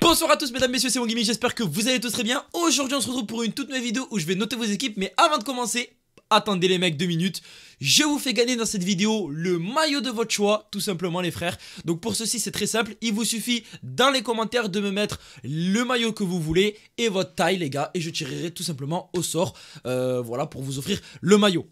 Bonsoir à tous mesdames, messieurs, c'est mon gimme, j'espère que vous allez tous très bien. Aujourd'hui on se retrouve pour une toute nouvelle vidéo où je vais noter vos équipes, mais avant de commencer, attendez les mecs deux minutes, je vous fais gagner dans cette vidéo le maillot de votre choix, tout simplement les frères. Donc pour ceci c'est très simple, il vous suffit dans les commentaires de me mettre le maillot que vous voulez et votre taille les gars, et je tirerai tout simplement au sort, euh, voilà, pour vous offrir le maillot.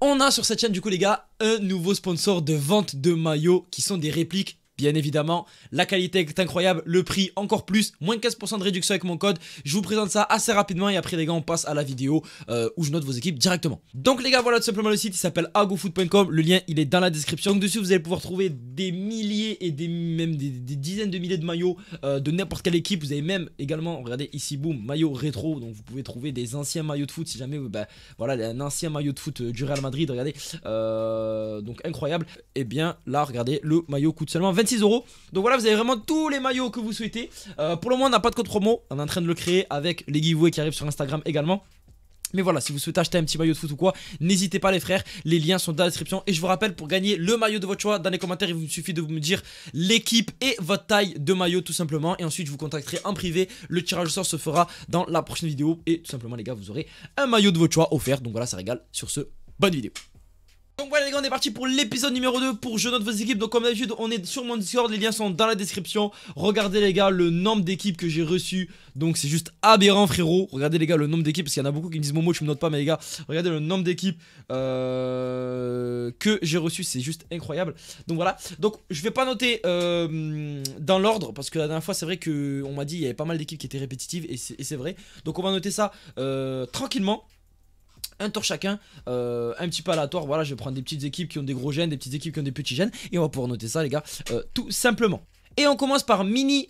On a sur cette chaîne du coup les gars un nouveau sponsor de vente de maillots qui sont des répliques Bien évidemment, la qualité est incroyable, le prix encore plus, moins 15% de réduction avec mon code. Je vous présente ça assez rapidement et après les gars, on passe à la vidéo euh, où je note vos équipes directement. Donc les gars, voilà tout simplement le site, il s'appelle agofoot.com, le lien il est dans la description. Donc dessus, vous allez pouvoir trouver des milliers et des même des, dizaines de milliers de maillots euh, de n'importe quelle équipe. Vous avez même également, regardez ici, boum, maillot rétro, donc vous pouvez trouver des anciens maillots de foot si jamais, ben voilà, un ancien maillot de foot euh, du Real Madrid, regardez, donc incroyable. Et eh bien là, regardez, le maillot coûte seulement 20 euros. Donc voilà, vous avez vraiment tous les maillots que vous souhaitez. Euh, pour le moment, on n'a pas de code promo. On est en train de le créer avec les giveaways qui arrivent sur Instagram également. Mais voilà, si vous souhaitez acheter un petit maillot de foot ou quoi, n'hésitez pas les frères, les liens sont dans la description. Et je vous rappelle, pour gagner le maillot de votre choix, dans les commentaires, il vous suffit de vous me dire l'équipe et votre taille de maillot tout simplement. Et ensuite, je vous contacterai en privé. Le tirage au sort se fera dans la prochaine vidéo. Et tout simplement, les gars, vous aurez un maillot de votre choix offert. Donc voilà, ça régale. Sur ce, bonne vidéo les gars, on est parti pour l'épisode numéro 2 pour Je note vos équipes. Donc, comme d'habitude, on est sur mon Discord, les liens sont dans la description. Regardez, les gars, le nombre d'équipes que j'ai reçues. Donc, c'est juste aberrant, frérot. Regardez, les gars, le nombre d'équipes. Parce qu'il y en a beaucoup qui me disent Momo, je me note pas, mais les gars, regardez le nombre d'équipes euh, que j'ai reçu C'est juste incroyable. Donc, voilà. Donc, je vais pas noter euh, dans l'ordre parce que la dernière fois, c'est vrai qu'on m'a dit il y avait pas mal d'équipes qui étaient répétitives et c'est vrai. Donc, on va noter ça euh, tranquillement un tour chacun, euh, un petit peu aléatoire. Voilà, je vais prendre des petites équipes qui ont des gros gènes, des petites équipes qui ont des petits gènes, et on va pouvoir noter ça, les gars, euh, tout simplement. Et on commence par mini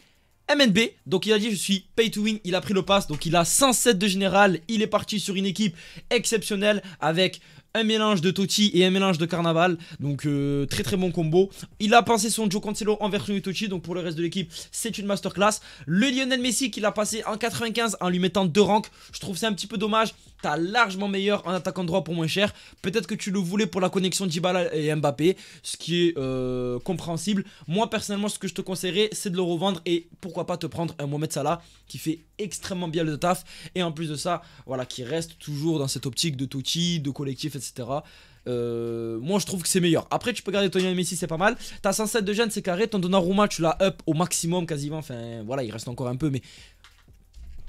MNB, donc il a dit je suis pay to win, il a pris le pass, donc il a 107 de général, il est parti sur une équipe exceptionnelle avec un mélange de Totti et un mélange de Carnaval, donc euh, très très bon combo. Il a passé son Joe Cancelo en version Totti, donc pour le reste de l'équipe c'est une masterclass. Le Lionel Messi qu'il a passé en 95 en lui mettant deux ranks, je trouve ça un petit peu dommage, T'as largement meilleur en attaquant droit pour moins cher. Peut-être que tu le voulais pour la connexion Dybala et Mbappé, ce qui est euh, compréhensible. Moi, personnellement, ce que je te conseillerais, c'est de le revendre et pourquoi pas te prendre un Mohamed Salah qui fait extrêmement bien le taf. Et en plus de ça, voilà, qui reste toujours dans cette optique de Totti, de collectif, etc. Euh, moi je trouve que c'est meilleur. Après tu peux garder Tony et Messi, c'est pas mal. T'as 107 de jeunes, c'est carré. Ton Donnarumma, tu l'as up au maximum quasiment. Enfin voilà, il reste encore un peu, mais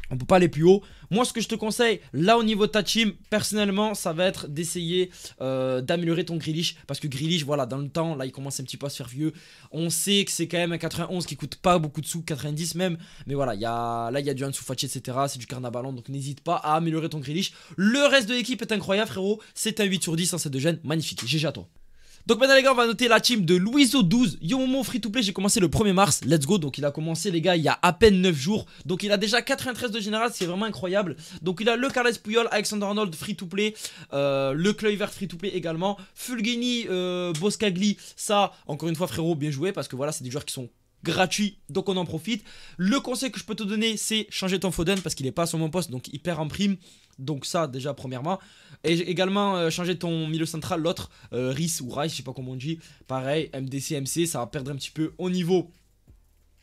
on ne peut pas aller plus haut. Moi, ce que je te conseille, là au niveau de ta team, personnellement, ça va être d'essayer euh, d'améliorer ton Grealish. Parce que Grealish, voilà, dans le temps, là, il commence un petit peu à se faire vieux. On sait que c'est quand même un 91 qui coûte pas beaucoup de sous, 90 même. Mais voilà, y a, là, il y a du Ansu Fati, etc. C'est du carnavalon, donc n'hésite pas à améliorer ton Grealish. Le reste de l'équipe est incroyable, frérot. C'est un 8 sur 10 en cette de gêne. Magnifique. GG à toi. Donc maintenant les gars on va noter la team de Louiso12 Yomomo free to play j'ai commencé le 1er mars Let's go donc il a commencé les gars il y a à peine 9 jours Donc il a déjà 93 de général c'est vraiment incroyable Donc il a le Carles Puyol, Alexander Arnold free to play euh, Le Kluivert free to play également Fulgini, euh, Boscagli ça encore une fois frérot bien joué parce que voilà c'est des joueurs qui sont gratuit, donc on en profite. Le conseil que je peux te donner, c'est changer ton Foden parce qu'il n'est pas sur mon poste, donc il perd en prime. Donc ça, déjà, premièrement. Et également, euh, changer ton milieu central, l'autre, euh, Rice ou Rice, je sais pas comment on dit. Pareil, MDC, MC, ça va perdre un petit peu au niveau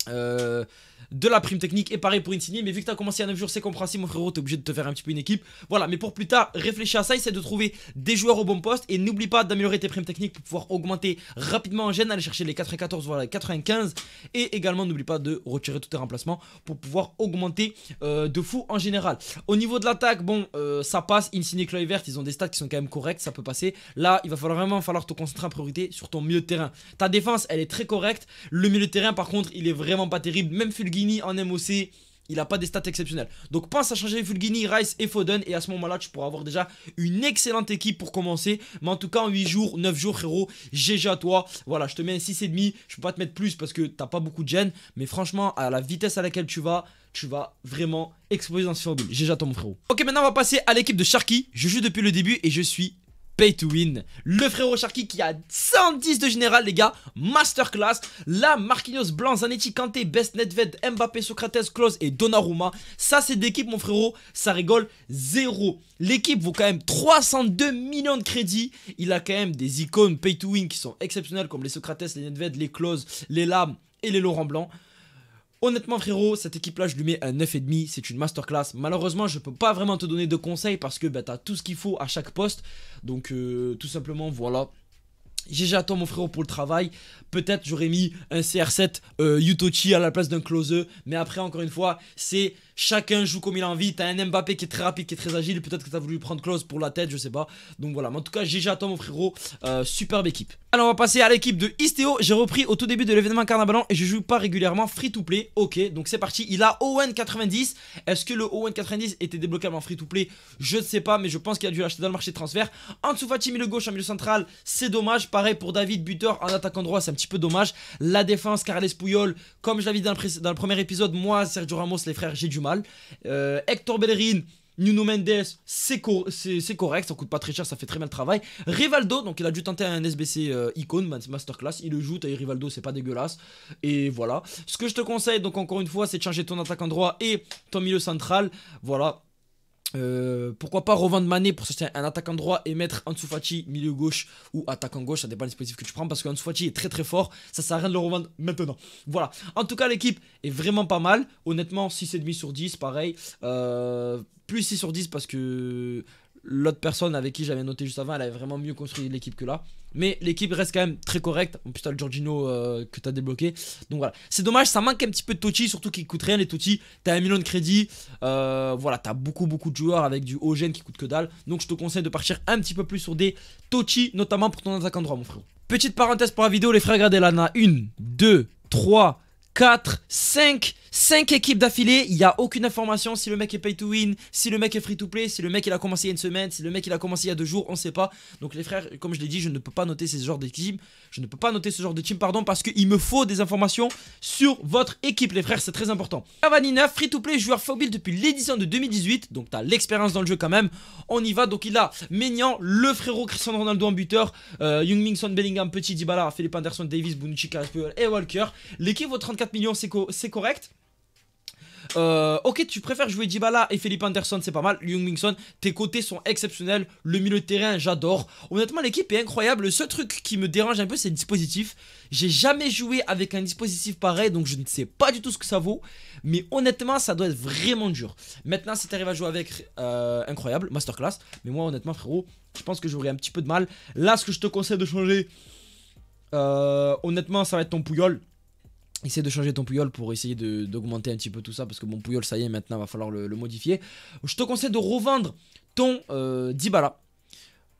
euh, de la prime technique et pareil pour Insigne mais vu que t'as commencé à 9 jours c'est compréhensible mon frérot t'es obligé de te faire un petit peu une équipe voilà mais pour plus tard réfléchis à ça essaie de trouver des joueurs au bon poste et n'oublie pas d'améliorer tes primes techniques pour pouvoir augmenter rapidement en gêne aller chercher les 94 voire les 95 et également n'oublie pas de retirer tous tes remplacements pour pouvoir augmenter euh, de fou en général au niveau de l'attaque bon euh, ça passe Insigne Chloé Verte ils ont des stats qui sont quand même corrects ça peut passer là il va falloir vraiment falloir te concentrer en priorité sur ton milieu de terrain ta défense elle est très correcte le milieu de terrain par contre il est vraiment pas terrible. Même Fulgini en MOC, il a pas des stats exceptionnelles. Donc pense à changer Fulgini Rice et Foden. Et à ce moment-là, tu pourras avoir déjà une excellente équipe pour commencer. Mais en tout cas, en 8 jours, 9 jours, frérot, GG à toi. Voilà, je te mets un demi Je peux pas te mettre plus parce que t'as pas beaucoup de gêne. Mais franchement, à la vitesse à laquelle tu vas, tu vas vraiment exploser dans ce formule. GG mon frérot. Ok, maintenant, on va passer à l'équipe de Sharky. Je joue depuis le début et je suis Pay to Win. Le frérot Sharky qui a 110 de général, les gars. Masterclass. la Marquinhos, Blanc, Zanetti, Kanté, Best, Nedved, Mbappé, Socrates, Klose et Donnarumma. Ça, c'est d'équipe, mon frérot. Ça rigole zéro. L'équipe vaut quand même 302 millions de crédits. Il a quand même des icônes Pay to Win qui sont exceptionnelles comme les Socrates, les Nedved, les Klose, les Lames et les Laurent Blanc. Honnêtement frérot, cette équipe-là, je lui mets un 9,5, c'est une masterclass. Malheureusement, je peux pas vraiment te donner de conseils parce que bah, tu as tout ce qu'il faut à chaque poste. Donc euh, tout simplement, voilà. J'ai déjà toi mon frérot pour le travail. Peut-être j'aurais mis un CR7 euh, Yutochi à la place d'un Close, mais après encore une fois, c'est Chacun joue comme il a envie. T'as un Mbappé qui est très rapide, qui est très agile. Peut-être que t'as voulu prendre Close pour la tête, je sais pas. Donc voilà. Mais en tout cas, GG à toi, mon frérot. Euh, superbe équipe. Alors, on va passer à l'équipe de Istéo. J'ai repris au tout début de l'événement Carnavalant et je joue pas régulièrement. Free to play. Ok, donc c'est parti. Il a Owen 90. Est-ce que le Owen 90 était débloquable en free to play Je ne sais pas, mais je pense qu'il a dû l'acheter dans le marché de transfert. Ensuite, Fatimi, le gauche, en milieu central. C'est dommage. Pareil pour David, buteur en attaquant droit. C'est un petit peu dommage. La défense, Carles Puyol. Comme je l'avais dit dans le, premier épisode, moi, Sergio Ramos, les frères, j'ai euh, Hector Bellerin. Nuno Mendes, c'est correct, ça coûte pas très cher, ça fait très mal le travail. Rivaldo, donc il a dû tenter un SBC euh, Icon, masterclass, il le joue, t'as Rivaldo, c'est pas dégueulasse. Et voilà. Ce que je te conseille, donc encore une fois, c'est de changer ton attaque en droit et ton milieu central. Voilà, euh, pourquoi pas revendre Mané pour s'acheter un attaquant droit et mettre Ansu milieu gauche ou attaquant gauche, ça dépend des dispositif que tu prends parce que Ansu est très très fort, ça sert à rien de le revendre maintenant. Voilà. En tout cas, l'équipe est vraiment pas mal. Honnêtement, 6,5 sur 10, pareil. Euh, plus 6 sur 10 parce que l'autre personne avec qui j'avais noté juste avant, elle avait vraiment mieux construit l'équipe que là. Mais l'équipe reste quand même très correcte. En plus, t'as le Giorgino euh, que t'as débloqué. Donc voilà. C'est dommage, ça manque un petit peu de Totti, surtout qu'il coûte rien les Totti. T'as un million de crédit. Euh, voilà, t'as beaucoup, beaucoup de joueurs avec du Ogen qui coûte que dalle. Donc je te conseille de partir un petit peu plus sur des Totti, notamment pour ton attaquant droit, mon frérot. Petite parenthèse pour la vidéo, les frères, regardez là, on 1, 2, 3, 4, 5, 5 équipes d'affilée, il n'y a aucune information si le mec est pay to win, si le mec est free to play, si le mec il a commencé il y a une semaine, si le mec il a commencé il y a deux jours, on ne sait pas. Donc les frères, comme je l'ai dit, je ne peux pas noter ce genre de je ne peux pas noter ce genre de team, pardon, parce qu'il me faut des informations sur votre équipe, les frères, c'est très important. Cavani free to play, joueur mobile depuis l'édition de 2018, donc tu as l'expérience dans le jeu quand même. On y va, donc il a Ménian, le frérot Cristiano Ronaldo en buteur, euh, Young Son Bellingham, Petit Dibala, Philippe Anderson, Davis, Bonucci, et Walker. L'équipe vaut 34 millions, c'est correct. Euh, ok, tu préfères jouer Dybala et Philippe Anderson, c'est pas mal. Young tes côtés sont exceptionnels. Le milieu de terrain, j'adore. Honnêtement, l'équipe est incroyable. Le seul truc qui me dérange un peu, c'est le dispositif. J'ai jamais joué avec un dispositif pareil, donc je ne sais pas du tout ce que ça vaut. Mais honnêtement, ça doit être vraiment dur. Maintenant, si t'arrives à jouer avec, euh, incroyable, masterclass. Mais moi, honnêtement, frérot, je pense que j'aurai un petit peu de mal. Là, ce que je te conseille de changer, euh, honnêtement, ça va être ton pouillol. Essaye de changer ton Puyol pour essayer d'augmenter un petit peu tout ça parce que mon Puyol, ça y est, maintenant, va falloir le, modifier. Je te conseille de revendre ton euh, Dibala.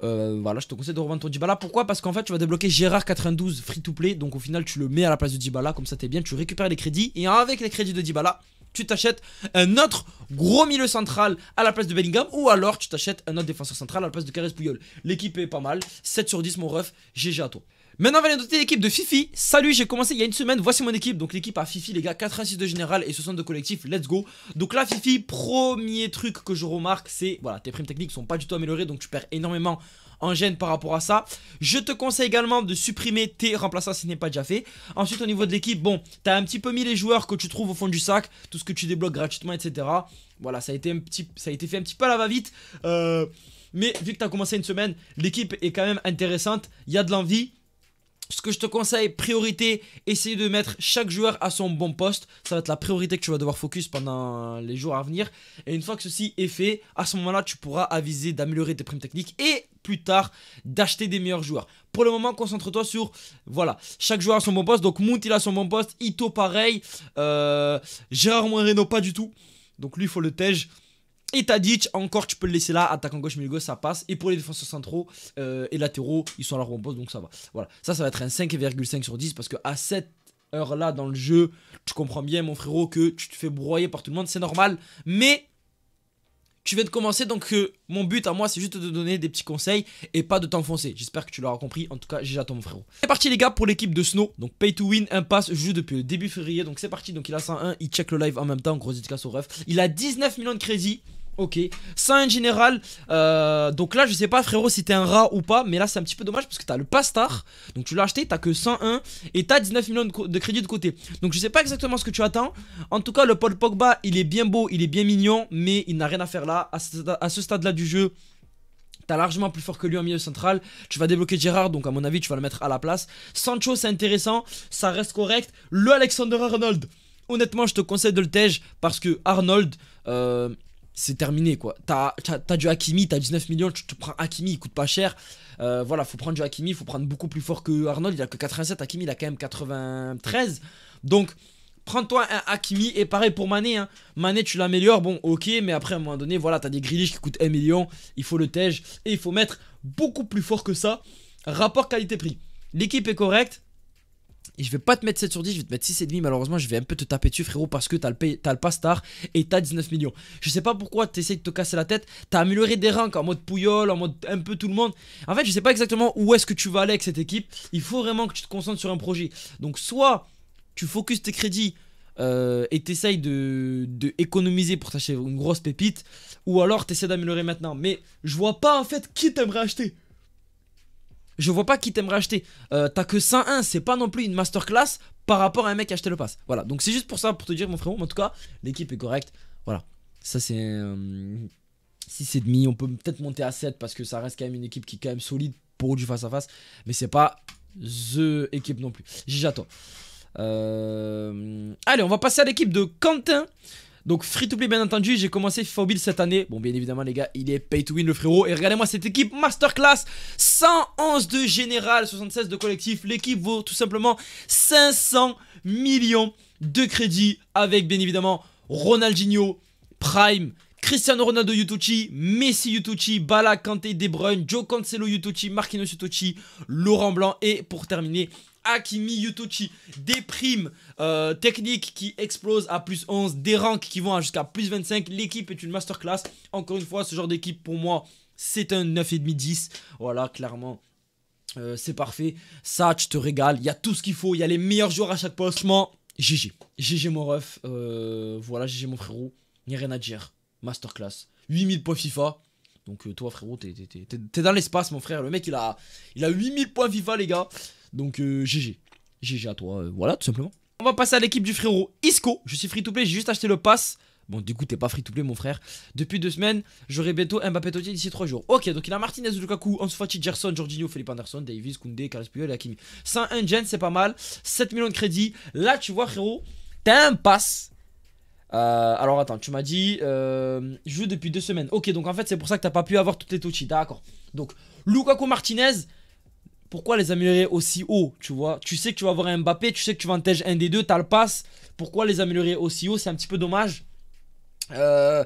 Euh, voilà, je te conseille de revendre ton Dibala. Pourquoi Parce qu'en fait, tu vas débloquer Gérard 92 free to play. Donc au final, tu le mets à la place de Dibala. Comme ça, t'es bien. Tu récupères les crédits. Et avec les crédits de Dibala, tu t'achètes un autre gros milieu central à la place de Bellingham. Ou alors, tu t'achètes un autre défenseur central à la place de Carles Puyol. L'équipe est pas mal. 7 sur 10, mon ref. GG à toi. Maintenant, on va aller noter l'équipe de Fifi. Salut, j'ai commencé il y a une semaine. Voici mon équipe. Donc, l'équipe à Fifi, les gars, 86 de général et 62 de collectif. Let's go. Donc, là, Fifi, premier truc que je remarque, c'est voilà, tes primes techniques sont pas du tout améliorées. Donc, tu perds énormément en gêne par rapport à ça. Je te conseille également de supprimer tes remplaçants si ce n'est pas déjà fait. Ensuite, au niveau de l'équipe, bon, t'as un petit peu mis les joueurs que tu trouves au fond du sac, tout ce que tu débloques gratuitement, etc. Voilà, ça a été, un petit, ça a été fait un petit peu à la va-vite. Euh, mais vu que t'as commencé une semaine, l'équipe est quand même intéressante. Il y a de l'envie. Ce que je te conseille, priorité, essayer de mettre chaque joueur à son bon poste. Ça va être la priorité que tu vas devoir focus pendant les jours à venir. Et une fois que ceci est fait, à ce moment-là, tu pourras aviser d'améliorer tes primes techniques et plus tard d'acheter des meilleurs joueurs. Pour le moment, concentre-toi sur voilà, chaque joueur à son bon poste. Donc Mount, il a son bon poste, Ito pareil, euh, Gérard Moreno pas du tout. Donc lui, il faut le tège. Et Tadic, encore, tu peux le laisser là. en gauche, milieu gauche, ça passe. Et pour les défenseurs centraux euh, et latéraux, ils sont à leur bon poste, donc ça va. Voilà. Ça, ça va être un 5,5 sur 10 parce que à cette heure là dans le jeu, tu comprends bien mon frérot que tu te fais broyer par tout le monde, c'est normal, mais tu viens de commencer donc euh, mon but à moi c'est juste de te donner des petits conseils et pas de t'enfoncer. J'espère que tu l'auras compris. En tout cas, j'ai j'attends mon frérot. C'est parti les gars pour l'équipe de Snow. Donc pay to win, impasse, joue depuis le début février. Donc c'est parti. Donc il a 101, il check le live en même temps, gros dédicace au ref. Il a 19 millions de crédits. Ok, ça en général, euh, donc là je sais pas frérot si t'es un rat ou pas, mais là c'est un petit peu dommage parce que t'as le Pastar, donc tu l'as acheté, t'as que 101 et t'as 19 millions de, crédits de côté. Donc je sais pas exactement ce que tu attends, en tout cas le Paul Pogba il est bien beau, il est bien mignon, mais il n'a rien à faire là, à ce, stade là du jeu. T'as largement plus fort que lui en milieu central. Tu vas débloquer Gérard, donc à mon avis, tu vas le mettre à la place. Sancho, c'est intéressant, ça reste correct. Le Alexander Arnold, honnêtement, je te conseille de le tège parce que Arnold, euh, c'est terminé quoi. T'as du Hakimi, t'as 19 millions, tu te prends Hakimi, il coûte pas cher. Euh, voilà, faut prendre du Hakimi, faut prendre beaucoup plus fort que Arnold, il a que 87, Hakimi il a quand même 93. Donc, prends-toi un Hakimi et pareil pour Mané. Hein. Mané, tu l'améliores, bon, ok, mais après à un moment donné, voilà, t'as des Grilich qui coûtent 1 million, il faut le Tej et il faut mettre beaucoup plus fort que ça. Rapport qualité-prix. L'équipe est correcte, et je vais pas te mettre 7 sur 10, je vais te mettre 6,5 malheureusement, je vais un peu te taper dessus frérot parce que t'as le, pas star et t'as 19 millions. Je sais pas pourquoi t'essayes de te casser la tête, t'as amélioré des ranks en mode pouyole en mode un peu tout le monde. En fait je sais pas exactement où est-ce que tu vas aller avec cette équipe, il faut vraiment que tu te concentres sur un projet. Donc soit tu focuses tes crédits euh, et t'essayes de, de, économiser pour t'acheter une grosse pépite ou alors t'essayes d'améliorer maintenant. Mais je vois pas en fait qui t'aimerais acheter. Je vois pas qui t'aimerait acheter. Euh, t'as que 101 c'est pas non plus une masterclass par rapport à un mec qui a le pass. Voilà, donc c'est juste pour ça, pour te dire, mon frérot, en tout cas, l'équipe est correcte. Voilà, ça c'est. Euh, c'est 6,5, on peut peut-être monter à 7 parce que ça reste quand même une équipe qui est quand même solide pour du face à face, mais c'est pas The équipe non plus. J'attends. Euh... Allez, on va passer à l'équipe de Quentin. Donc free to play bien entendu, j'ai commencé FIFA cette année. Bon bien évidemment les gars, il est pay to win le frérot. Et regardez-moi cette équipe masterclass, 111 de général, 76 de collectif. L'équipe vaut tout simplement 500 millions de crédits avec bien évidemment Ronaldinho, Prime, Cristiano Ronaldo Yutucci, Messi Yutucci, Bala Kante De Bruyne, Joe Cancelo Yutucci, Marquinhos Yutucci, Laurent Blanc et pour terminer Akimi Yutochi, des primes euh, techniques qui explosent à plus 11, des ranks qui vont à jusqu'à plus 25. L'équipe est une masterclass. Encore une fois, ce genre d'équipe pour moi, c'est un 9,5-10. Voilà, clairement. Euh, c'est parfait, ça je te régale il y a tout ce qu'il faut, il y a les meilleurs joueurs à chaque poste, franchement, GG, GG mon ref, euh, voilà GG mon frérot, il n'y rien à dire, masterclass, 8000 points FIFA, donc toi frérot, t'es dans l'espace mon frère, le mec il a, il a 8000 points FIFA les gars, donc GG. Euh, GG à toi, euh, voilà tout simplement. On va passer à l'équipe du frérot Isco. Je suis free to play, j'ai juste acheté le pass. Bon, du coup, t'es pas free to play, mon frère. Depuis deux semaines, j'aurai bientôt Mbappé Toti d'ici trois jours. Ok, donc il a Martinez, Lukaku, Ansu Fati, Gerson, Jorginho, Philippe Anderson, Davis, Koundé, Carles Puyol et Hakimi. 101 gen, c'est pas mal. 7 millions de crédits. Là, tu vois, frérot, t'as un pass. Euh, alors attends, tu m'as dit Je joue depuis deux semaines. Ok, donc en fait c'est pour ça que t'as pas pu avoir toutes les Totti. D'accord. Donc Lukaku Martinez, pourquoi les améliorer aussi haut, tu vois Tu sais que tu vas avoir un Mbappé, tu sais que tu vas vantages un des deux, t'as le pass. Pourquoi les améliorer aussi haut C'est un petit peu dommage. Euh,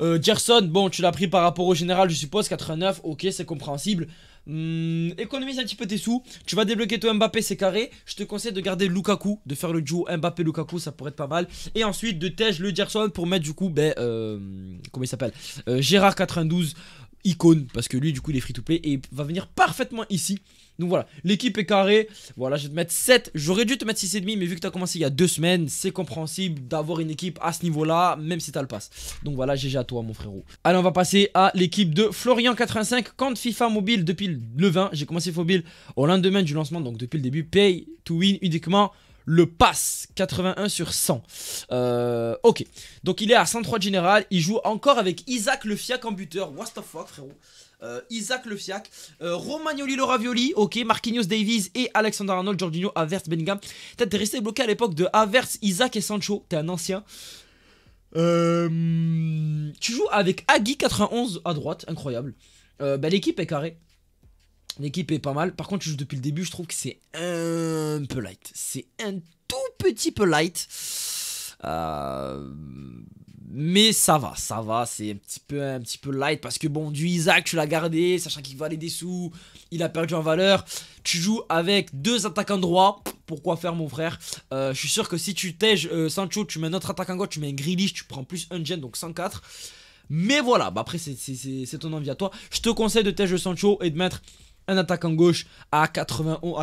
euh Gerson, bon, tu l'as pris par rapport au général, je suppose, 89, ok, c'est compréhensible. Hmm, économise un petit peu tes sous. Tu vas débloquer ton Mbappé, c'est carré. Je te conseille de garder Lukaku, de faire le duo Mbappé-Lukaku, ça pourrait être pas mal. Et ensuite de tège le Gerson pour mettre du coup, ben, euh, comment il s'appelle euh, Gérard 92 icône, parce que lui, du coup, il est free to play et va venir parfaitement ici. Donc voilà, l'équipe est carrée. Voilà, je vais te mettre 7. J'aurais dû te mettre 6,5, mais vu que tu as commencé il y a deux semaines, c'est compréhensible d'avoir une équipe à ce niveau-là, même si tu le pass Donc voilà, GG à toi, mon frérot. Allez, on va passer à l'équipe de Florian85, compte FIFA mobile depuis le 20. J'ai commencé mobile au lendemain du lancement, donc depuis le début. Pay to win uniquement le passe 81 sur 100. Euh, ok, donc il est à 103 de général. Il joue encore avec Isaac Le Fiac en buteur. What the fuck, frérot euh, Isaac Le Fiac, euh, Romagnoli ok, Marquinhos Davis et Alexander Arnold, Jorginho, Avert Benningham. T'es resté bloqué à l'époque de Averse, Isaac et Sancho, t'es un ancien. Euh, tu joues avec Agui 91 à droite, incroyable. Bah, l'équipe est carrée. L'équipe est pas mal. Par contre, tu joues depuis le début, je trouve que c'est un peu light. C'est un tout petit peu light. Euh, mais ça va, ça va, c'est un petit peu un petit peu light parce que bon, du Isaac, tu l'as gardé, sachant qu'il valait des sous, il a perdu en valeur. Tu joues avec deux attaquants droits, pourquoi faire mon frère euh, Je suis sûr que si tu tèges euh, Sancho, tu mets un autre attaquant gauche, tu mets un Grealish, tu prends plus un gen, donc 104. Mais voilà, bah après c'est ton envie à toi. Je te conseille de tège Sancho et de mettre un attaquant gauche à, à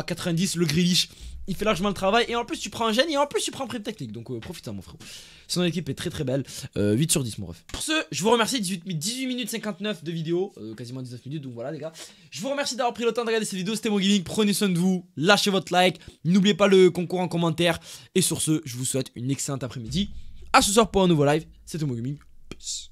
90, le Grealish. Il fait largement le travail. Et en plus, tu prends un gène et en plus, tu prends prime technique. Donc, profitez euh, profite-en, mon frère, Son équipe est très très belle. 8 euh, sur 10, mon ref. Pour ce, je vous remercie. 18, minutes 59 de vidéo. Euh, quasiment 19 minutes. Donc voilà, les gars. Je vous remercie d'avoir pris le temps de regarder cette vidéo. C'était mon gaming. Prenez soin de vous. Lâchez votre like. N'oubliez pas le concours en commentaire. Et sur ce, je vous souhaite une excellente après-midi. À ce soir pour un nouveau live. C'était mon gaming. Peace.